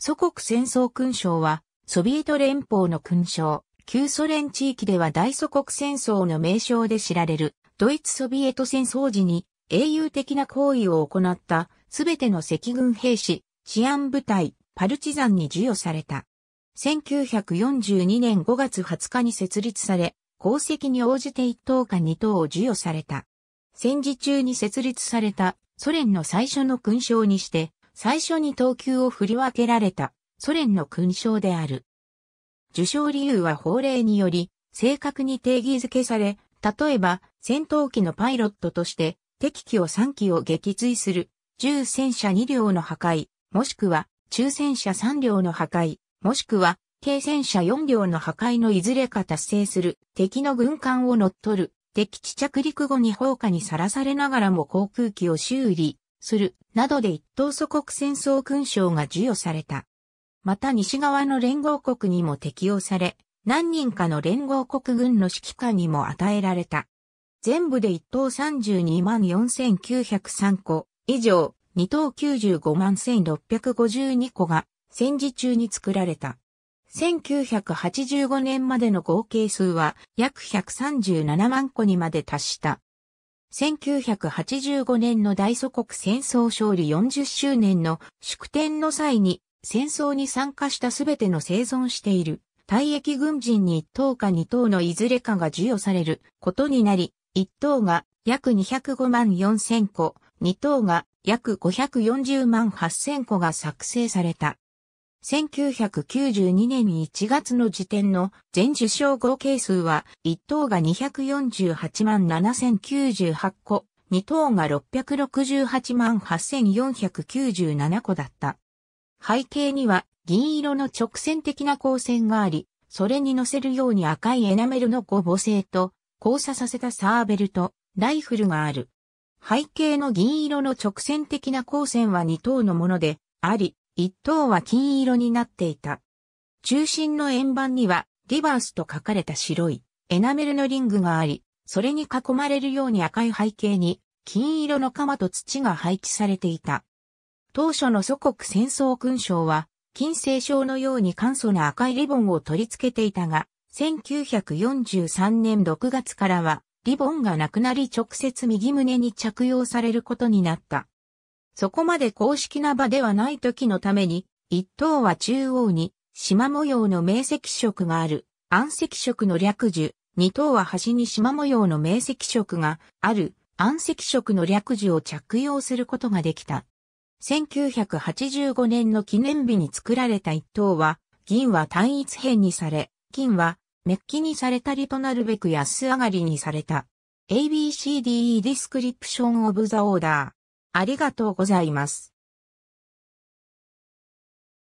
祖国戦争勲章は、ソビエト連邦の勲章、旧ソ連地域では大祖国戦争の名称で知られる、ドイツソビエト戦争時に英雄的な行為を行ったすべての赤軍兵士、治安部隊、パルチザンに授与された。1942年5月20日に設立され、功績に応じて1等か2等を授与された。戦時中に設立されたソ連の最初の勲章にして、最初に等級を振り分けられたソ連の勲章である。受賞理由は法令により正確に定義づけされ、例えば戦闘機のパイロットとして敵機を3機を撃墜する、重戦車2両の破壊、もしくは中戦車3両の破壊、もしくは軽戦車4両の破壊のいずれか達成する、敵の軍艦を乗っ取る、敵地着陸後に放火にさらされながらも航空機を修理、する、などで一等祖国戦争勲章が授与された。また西側の連合国にも適用され、何人かの連合国軍の指揮官にも与えられた。全部で一等32万4903個以上、二等95万1652個が戦時中に作られた。1985年までの合計数は約137万個にまで達した。1985年の大祖国戦争勝利40周年の祝典の際に戦争に参加したすべての生存している退役軍人に1等か2等のいずれかが授与されることになり、1等が約205万4000個、2等が約540万8000個が作成された。1992年1月の時点の全受賞合計数は、1等が248万7098個、2等が668万8497個だった。背景には銀色の直線的な光線があり、それに乗せるように赤いエナメルのご母星と交差させたサーベルとライフルがある。背景の銀色の直線的な光線は2等のものであり、一等は金色になっていた。中心の円盤には、リバースと書かれた白いエナメルのリングがあり、それに囲まれるように赤い背景に、金色の鎌と土が配置されていた。当初の祖国戦争勲章は、金星章のように簡素な赤いリボンを取り付けていたが、1943年6月からは、リボンがなくなり直接右胸に着用されることになった。そこまで公式な場ではない時のために、一等は中央に、縞模様の明石色がある、暗石色の略樹、二等は端に縞模様の明石色がある、暗石色の略樹を着用することができた。1985年の記念日に作られた一等は、銀は単一辺にされ、金はメッキにされたりとなるべく安上がりにされた。ABCDE ディスクリプションオブザオーダー。ありがとうございます。